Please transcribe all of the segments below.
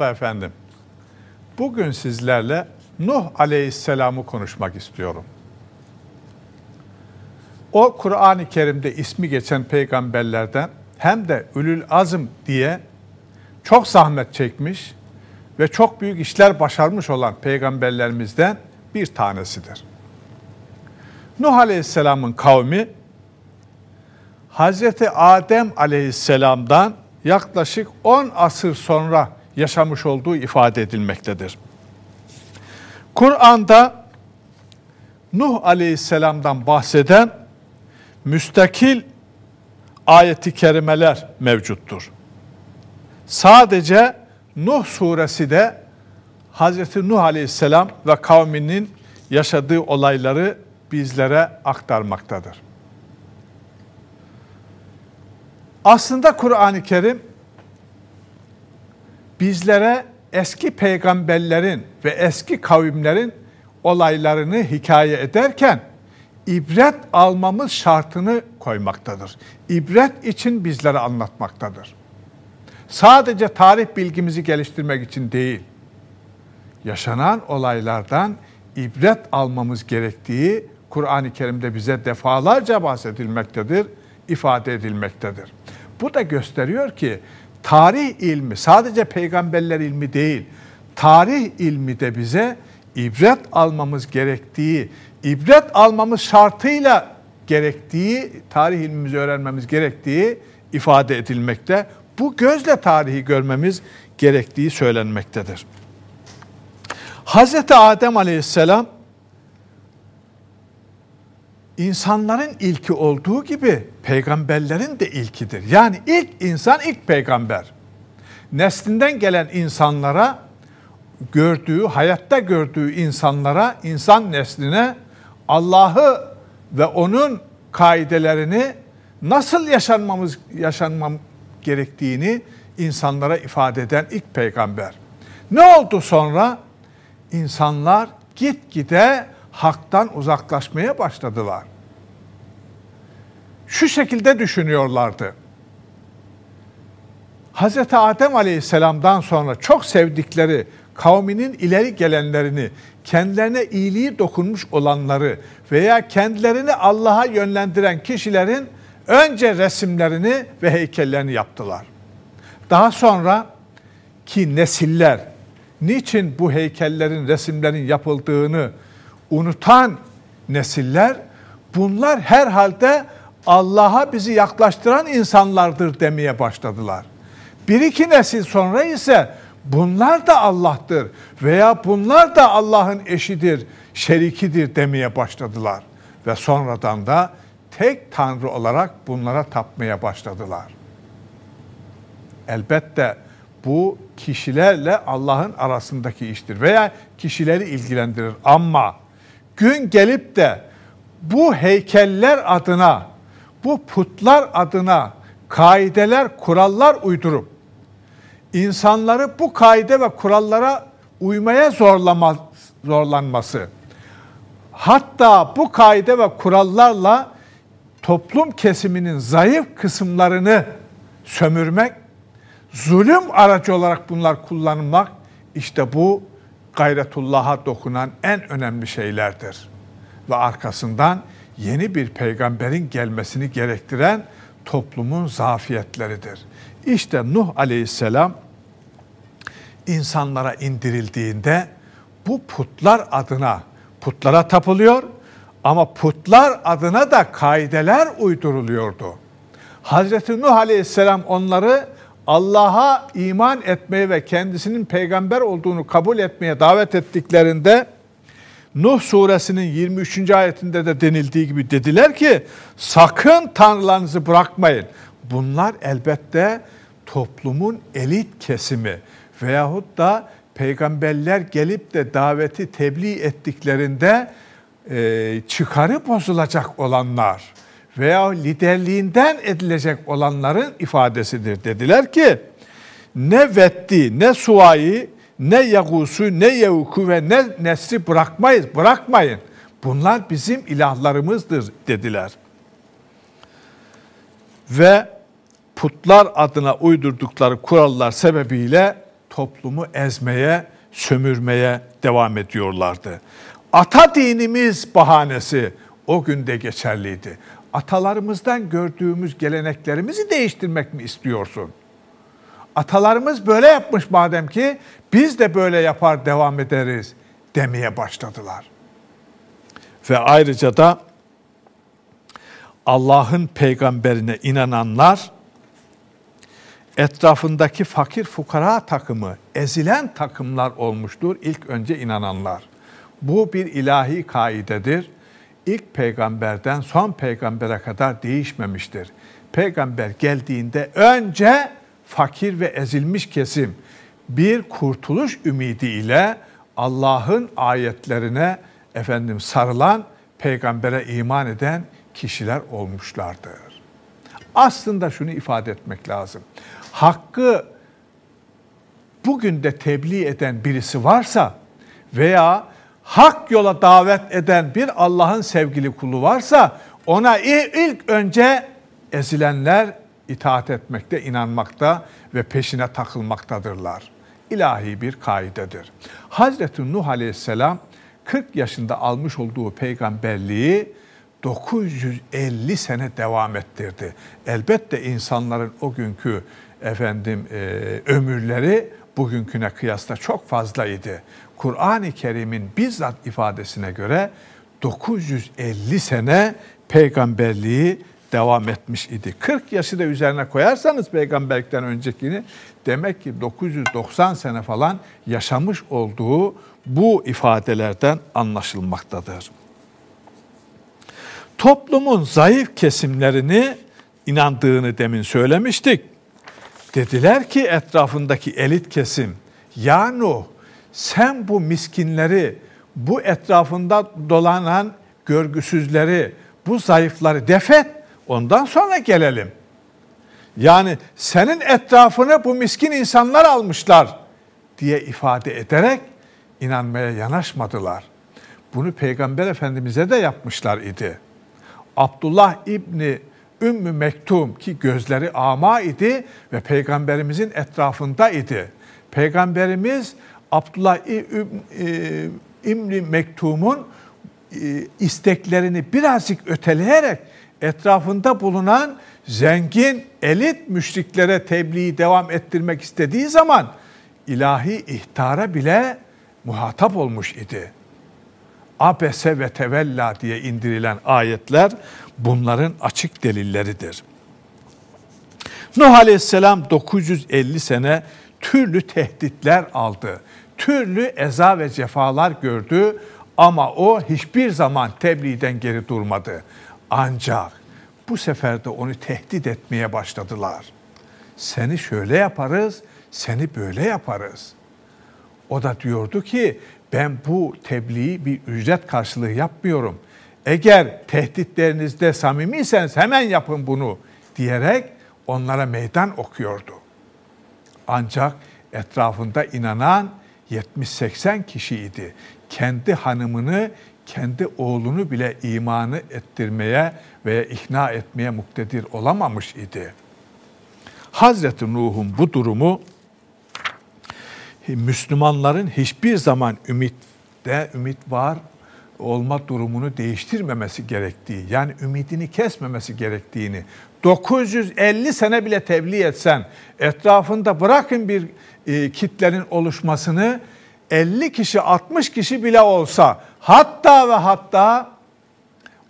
Merhaba efendim. Bugün sizlerle Nuh Aleyhisselam'ı konuşmak istiyorum. O Kur'an-ı Kerim'de ismi geçen peygamberlerden hem de Ülül Azm diye çok zahmet çekmiş ve çok büyük işler başarmış olan peygamberlerimizden bir tanesidir. Nuh Aleyhisselam'ın kavmi Hazreti Adem Aleyhisselam'dan yaklaşık 10 asır sonra yaşamış olduğu ifade edilmektedir. Kur'an'da Nuh Aleyhisselam'dan bahseden müstakil ayeti kerimeler mevcuttur. Sadece Nuh suresi de Hazreti Nuh Aleyhisselam ve kavminin yaşadığı olayları bizlere aktarmaktadır. Aslında Kur'an-ı Kerim bizlere eski peygamberlerin ve eski kavimlerin olaylarını hikaye ederken ibret almamız şartını koymaktadır. İbret için bizlere anlatmaktadır. Sadece tarih bilgimizi geliştirmek için değil, yaşanan olaylardan ibret almamız gerektiği Kur'an-ı Kerim'de bize defalarca bahsedilmektedir, ifade edilmektedir. Bu da gösteriyor ki tarih ilmi sadece peygamberler ilmi değil, tarih ilmi de bize ibret almamız gerektiği, ibret almamız şartıyla gerektiği, tarih ilmimizi öğrenmemiz gerektiği ifade edilmekte. Bu gözle tarihi görmemiz gerektiği söylenmektedir. Hazreti Adem aleyhisselam insanların ilki olduğu gibi peygamberlerin de ilkidir. Yani ilk insan ilk peygamber. Neslinden gelen insanlara gördüğü, hayatta gördüğü insanlara, insan nesline Allah'ı ve onun kaidelerini nasıl yaşanmamız yaşanmam gerektiğini insanlara ifade eden ilk peygamber. Ne oldu sonra? İnsanlar gitgide haktan uzaklaşmaya başladılar. Şu şekilde düşünüyorlardı. Hz. Adem Aleyhisselam'dan sonra çok sevdikleri kavminin ileri gelenlerini, kendilerine iyiliği dokunmuş olanları veya kendilerini Allah'a yönlendiren kişilerin önce resimlerini ve heykellerini yaptılar. Daha sonra ki nesiller niçin bu heykellerin, resimlerin yapıldığını unutan nesiller bunlar herhalde Allah'a bizi yaklaştıran insanlardır demeye başladılar. Bir iki nesil sonra ise bunlar da Allah'tır veya bunlar da Allah'ın eşidir, şerikidir demeye başladılar. Ve sonradan da tek tanrı olarak bunlara tapmaya başladılar. Elbette bu kişilerle Allah'ın arasındaki iştir veya kişileri ilgilendirir ama gün gelip de bu heykeller adına, bu putlar adına kaideler, kurallar uydurup insanları bu kaide ve kurallara uymaya zorlama, zorlanması. Hatta bu kaide ve kurallarla toplum kesiminin zayıf kısımlarını sömürmek, zulüm aracı olarak bunlar kullanmak, işte bu gayretullah'a dokunan en önemli şeylerdir. Ve arkasından yeni bir peygamberin gelmesini gerektiren toplumun zafiyetleridir. İşte Nuh aleyhisselam insanlara indirildiğinde bu putlar adına putlara tapılıyor ama putlar adına da kaideler uyduruluyordu. Hazreti Nuh aleyhisselam onları Allah'a iman etmeye ve kendisinin peygamber olduğunu kabul etmeye davet ettiklerinde Nuh suresinin 23. ayetinde de denildiği gibi dediler ki sakın tanrılarınızı bırakmayın. Bunlar elbette toplumun elit kesimi veyahut da peygamberler gelip de daveti tebliğ ettiklerinde e, çıkarı bozulacak olanlar veya liderliğinden edilecek olanların ifadesidir. Dediler ki ne Vetti, ne suayı ne Yagus'u, ne Yevku ve ne Nesri bırakmayız, bırakmayın. Bunlar bizim ilahlarımızdır dediler. Ve putlar adına uydurdukları kurallar sebebiyle toplumu ezmeye, sömürmeye devam ediyorlardı. Ata dinimiz bahanesi o günde geçerliydi atalarımızdan gördüğümüz geleneklerimizi değiştirmek mi istiyorsun? Atalarımız böyle yapmış madem ki biz de böyle yapar devam ederiz demeye başladılar. Ve ayrıca da Allah'ın peygamberine inananlar etrafındaki fakir fukara takımı, ezilen takımlar olmuştur ilk önce inananlar. Bu bir ilahi kaidedir ilk peygamberden son peygambere kadar değişmemiştir. Peygamber geldiğinde önce fakir ve ezilmiş kesim bir kurtuluş ümidiyle Allah'ın ayetlerine efendim sarılan peygambere iman eden kişiler olmuşlardır. Aslında şunu ifade etmek lazım. Hakkı bugün de tebliğ eden birisi varsa veya hak yola davet eden bir Allah'ın sevgili kulu varsa ona ilk önce ezilenler itaat etmekte, inanmakta ve peşine takılmaktadırlar. İlahi bir kaidedir. Hazreti Nuh Aleyhisselam 40 yaşında almış olduğu peygamberliği 950 sene devam ettirdi. Elbette insanların o günkü efendim e, ömürleri bugünküne kıyasla çok fazlaydı. Kur'an-ı Kerim'in bizzat ifadesine göre 950 sene peygamberliği devam etmiş idi. 40 yaşı da üzerine koyarsanız peygamberlikten öncekini demek ki 990 sene falan yaşamış olduğu bu ifadelerden anlaşılmaktadır. Toplumun zayıf kesimlerini inandığını demin söylemiştik. Dediler ki etrafındaki elit kesim, yani sen bu miskinleri, bu etrafında dolanan görgüsüzleri, bu zayıfları defet, ondan sonra gelelim. Yani senin etrafını bu miskin insanlar almışlar diye ifade ederek inanmaya yanaşmadılar. Bunu Peygamber Efendimiz'e de yapmışlar idi. Abdullah İbni Ümmü Mektum ki gözleri ama idi ve peygamberimizin etrafında idi. Peygamberimiz Abdullah İmri Mektum'un e, isteklerini birazcık öteleyerek etrafında bulunan zengin elit müşriklere tebliği devam ettirmek istediği zaman ilahi ihtara bile muhatap olmuş idi abese ve tevella diye indirilen ayetler bunların açık delilleridir. Nuh Aleyhisselam 950 sene türlü tehditler aldı. Türlü eza ve cefalar gördü ama o hiçbir zaman tebliğden geri durmadı. Ancak bu sefer de onu tehdit etmeye başladılar. Seni şöyle yaparız, seni böyle yaparız. O da diyordu ki ben bu tebliği bir ücret karşılığı yapmıyorum. Eğer tehditlerinizde samimiyseniz hemen yapın bunu diyerek onlara meydan okuyordu. Ancak etrafında inanan 70-80 kişiydi. Kendi hanımını, kendi oğlunu bile imanı ettirmeye veya ikna etmeye muktedir olamamış idi. Hazreti Nuh'un bu durumu Müslümanların hiçbir zaman ümit de ümit var olma durumunu değiştirmemesi gerektiği, yani ümidini kesmemesi gerektiğini 950 sene bile tebliğ etsen, etrafında bırakın bir e, kitlenin oluşmasını 50 kişi, 60 kişi bile olsa hatta ve hatta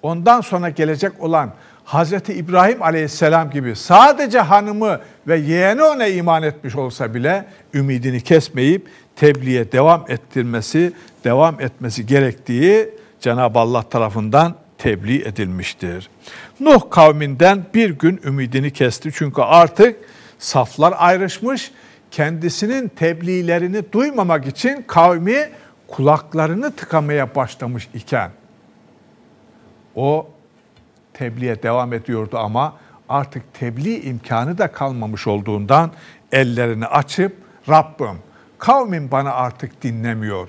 ondan sonra gelecek olan Hazreti İbrahim aleyhisselam gibi sadece hanımı ve yeğeni ona iman etmiş olsa bile ümidini kesmeyip tebliğe devam ettirmesi, devam etmesi gerektiği Cenab-ı Allah tarafından tebliğ edilmiştir. Nuh kavminden bir gün ümidini kesti çünkü artık saflar ayrışmış, kendisinin tebliğlerini duymamak için kavmi kulaklarını tıkamaya başlamış iken o tebliğe devam ediyordu ama artık tebliğ imkanı da kalmamış olduğundan ellerini açıp Rabbim kavmin bana artık dinlemiyor.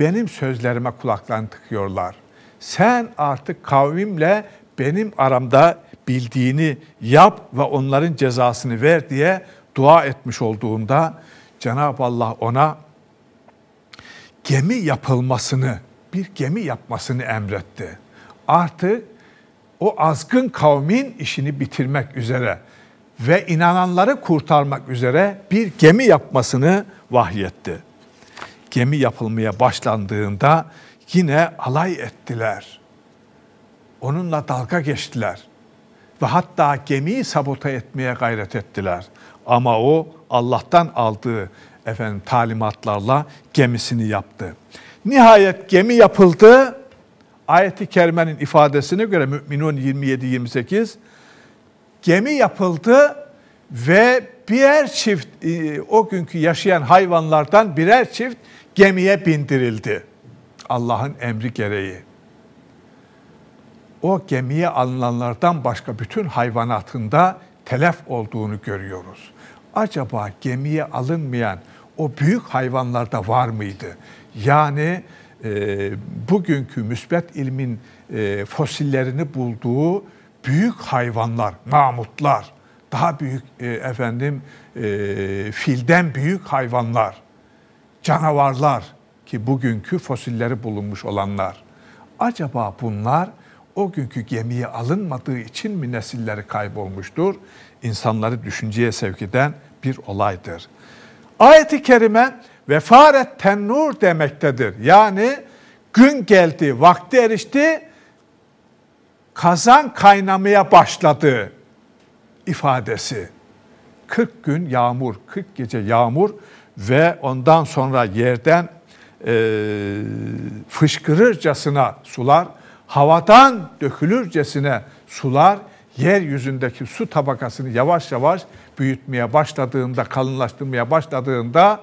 Benim sözlerime kulaklarını tıkıyorlar. Sen artık kavmimle benim aramda bildiğini yap ve onların cezasını ver diye dua etmiş olduğunda Cenab-ı Allah ona gemi yapılmasını, bir gemi yapmasını emretti. Artık o azgın kavmin işini bitirmek üzere ve inananları kurtarmak üzere bir gemi yapmasını vahyetti. Gemi yapılmaya başlandığında yine alay ettiler. Onunla dalga geçtiler ve hatta gemiyi sabota etmeye gayret ettiler. Ama o Allah'tan aldığı efendim talimatlarla gemisini yaptı. Nihayet gemi yapıldı ayeti kerimenin ifadesine göre Müminun 27-28 gemi yapıldı ve birer çift e, o günkü yaşayan hayvanlardan birer çift gemiye bindirildi. Allah'ın emri gereği. O gemiye alınanlardan başka bütün hayvanatında telef olduğunu görüyoruz. Acaba gemiye alınmayan o büyük hayvanlarda var mıydı? Yani e, bugünkü müsbet ilmin e, fosillerini bulduğu büyük hayvanlar, namutlar, daha büyük e, efendim e, filden büyük hayvanlar, canavarlar ki bugünkü fosilleri bulunmuş olanlar. Acaba bunlar o günkü gemiye alınmadığı için mi nesilleri kaybolmuştur? İnsanları düşünceye sevk eden bir olaydır. Ayet-i kerime vefaret tennur demektedir. Yani gün geldi, vakti erişti, kazan kaynamaya başladı ifadesi. 40 gün yağmur, 40 gece yağmur ve ondan sonra yerden e, fışkırırcasına sular, havadan dökülürcesine sular, yeryüzündeki su tabakasını yavaş yavaş büyütmeye başladığında, kalınlaştırmaya başladığında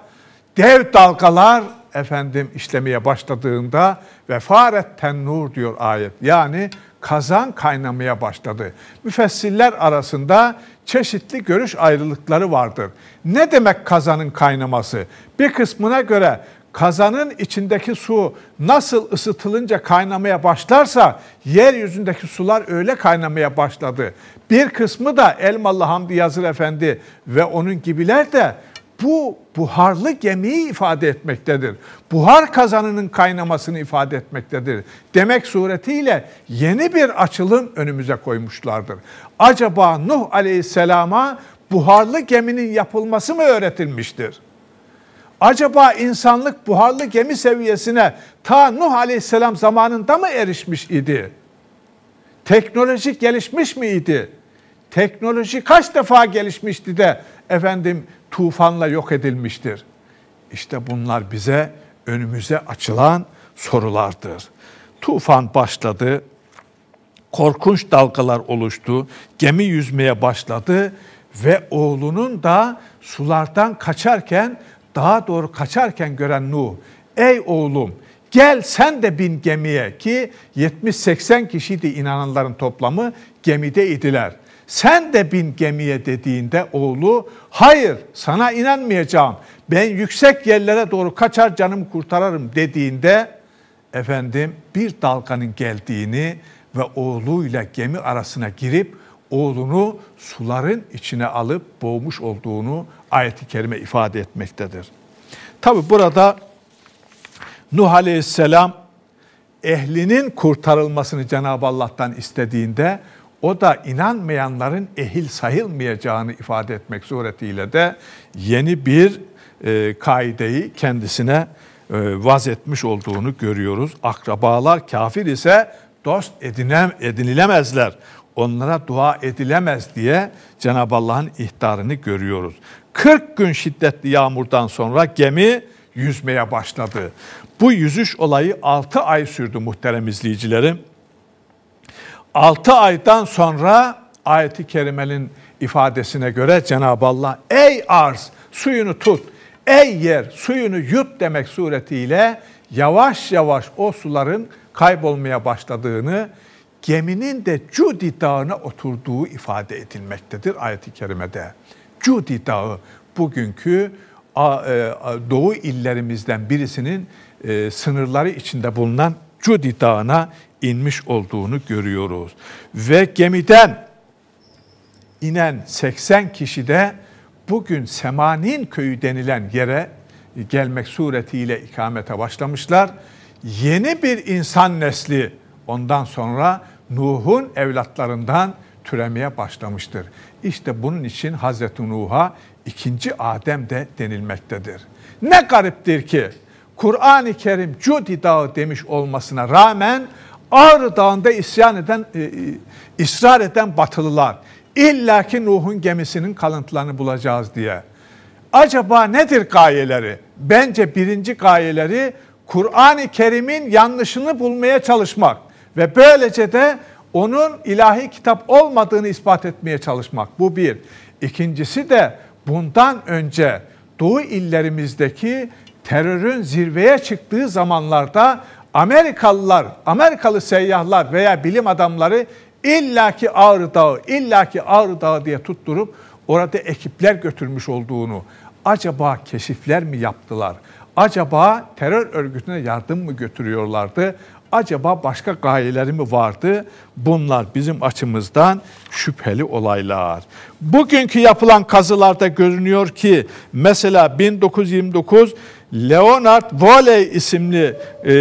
dev dalgalar efendim işlemeye başladığında ve faretten nur diyor ayet. Yani kazan kaynamaya başladı. Müfessiller arasında çeşitli görüş ayrılıkları vardır. Ne demek kazanın kaynaması? Bir kısmına göre kazanın içindeki su nasıl ısıtılınca kaynamaya başlarsa yeryüzündeki sular öyle kaynamaya başladı. Bir kısmı da Elmalı Hamdi Yazır Efendi ve onun gibiler de bu buharlı gemiyi ifade etmektedir. Buhar kazanının kaynamasını ifade etmektedir. Demek suretiyle yeni bir açılım önümüze koymuşlardır. Acaba Nuh Aleyhisselam'a buharlı geminin yapılması mı öğretilmiştir? Acaba insanlık buharlı gemi seviyesine ta Nuh Aleyhisselam zamanında mı erişmiş idi? Teknolojik gelişmiş miydi? Teknoloji kaç defa gelişmişti de efendim tufanla yok edilmiştir. İşte bunlar bize önümüze açılan sorulardır. Tufan başladı. Korkunç dalgalar oluştu. Gemi yüzmeye başladı ve oğlunun da sulardan kaçarken daha doğru kaçarken gören Nuh ey oğlum gel sen de bin gemiye ki 70-80 kişiydi inananların toplamı gemide idiler.'' sen de bin gemiye dediğinde oğlu hayır sana inanmayacağım. Ben yüksek yerlere doğru kaçar canımı kurtarırım dediğinde efendim bir dalganın geldiğini ve oğluyla gemi arasına girip oğlunu suların içine alıp boğmuş olduğunu ayeti kerime ifade etmektedir. Tabi burada Nuh Aleyhisselam ehlinin kurtarılmasını Cenab-ı Allah'tan istediğinde o da inanmayanların ehil sayılmayacağını ifade etmek suretiyle de yeni bir e, kaideyi kendisine e, vaz etmiş olduğunu görüyoruz. Akrabalar kafir ise dost edinem, edinilemezler. Onlara dua edilemez diye Cenab-ı Allah'ın ihtarını görüyoruz. 40 gün şiddetli yağmurdan sonra gemi yüzmeye başladı. Bu yüzüş olayı 6 ay sürdü muhterem izleyicilerim. 6 aydan sonra ayeti kerimenin ifadesine göre Cenab-ı Allah ey arz suyunu tut, ey yer suyunu yut demek suretiyle yavaş yavaş o suların kaybolmaya başladığını geminin de Cudi Dağı'na oturduğu ifade edilmektedir ayeti i kerimede. Cudi Dağı bugünkü e, doğu illerimizden birisinin e, sınırları içinde bulunan Cudi Dağı'na inmiş olduğunu görüyoruz. Ve gemiden inen 80 kişi de bugün Semanin köyü denilen yere gelmek suretiyle ikamete başlamışlar. Yeni bir insan nesli ondan sonra Nuh'un evlatlarından türemeye başlamıştır. İşte bunun için Hazreti Nuh'a ikinci Adem de denilmektedir. Ne gariptir ki Kur'an-ı Kerim Cudi Dağı demiş olmasına rağmen Ağrı Dağı'nda isyan eden, e, e ısrar eden batılılar illaki Nuh'un gemisinin kalıntılarını bulacağız diye. Acaba nedir gayeleri? Bence birinci gayeleri Kur'an-ı Kerim'in yanlışını bulmaya çalışmak ve böylece de onun ilahi kitap olmadığını ispat etmeye çalışmak. Bu bir. İkincisi de bundan önce Doğu illerimizdeki terörün zirveye çıktığı zamanlarda Amerikalılar, Amerikalı seyyahlar veya bilim adamları illaki Ağrı Dağı, illaki Ağrı Dağı diye tutturup orada ekipler götürmüş olduğunu, acaba keşifler mi yaptılar? Acaba terör örgütüne yardım mı götürüyorlardı? Acaba başka gayeleri mi vardı? Bunlar bizim açımızdan şüpheli olaylar. Bugünkü yapılan kazılarda görünüyor ki mesela 1929 Leonard Voley isimli e,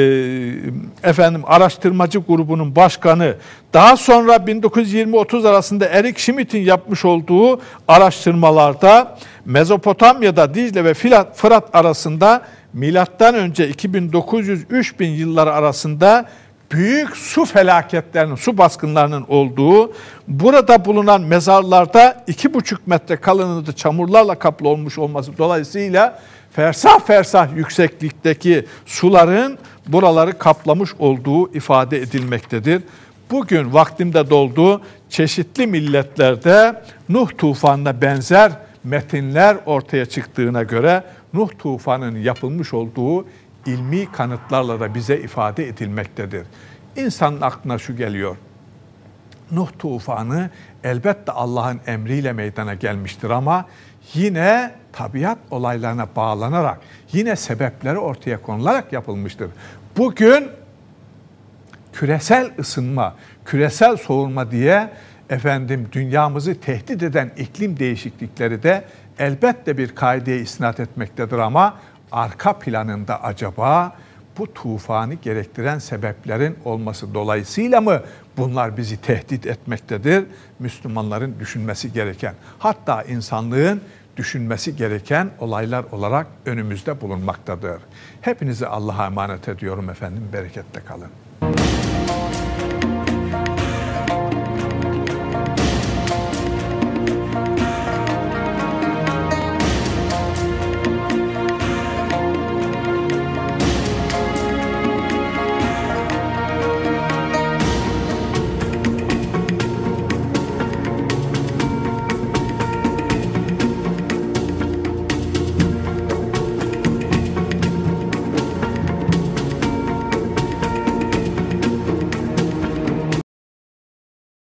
efendim araştırmacı grubunun başkanı daha sonra 1920-30 arasında Eric Schmidt'in yapmış olduğu araştırmalarda Mezopotamya'da Dicle ve Fırat arasında milattan önce 2900-3000 yılları arasında büyük su felaketlerinin, su baskınlarının olduğu, burada bulunan mezarlarda iki buçuk metre kalınlığı çamurlarla kaplı olmuş olması dolayısıyla fersah fersah yükseklikteki suların buraları kaplamış olduğu ifade edilmektedir. Bugün vaktimde dolduğu çeşitli milletlerde Nuh tufanına benzer metinler ortaya çıktığına göre Nuh tufanının yapılmış olduğu ilmi kanıtlarla da bize ifade edilmektedir. İnsanın aklına şu geliyor. Nuh tufanı elbette Allah'ın emriyle meydana gelmiştir ama yine tabiat olaylarına bağlanarak, yine sebepleri ortaya konularak yapılmıştır. Bugün küresel ısınma, küresel soğurma diye efendim dünyamızı tehdit eden iklim değişiklikleri de elbette bir kaideye isnat etmektedir ama arka planında acaba bu tufanı gerektiren sebeplerin olması dolayısıyla mı Bunlar bizi tehdit etmektedir. Müslümanların düşünmesi gereken, hatta insanlığın düşünmesi gereken olaylar olarak önümüzde bulunmaktadır. Hepinizi Allah'a emanet ediyorum efendim. Bereketle kalın.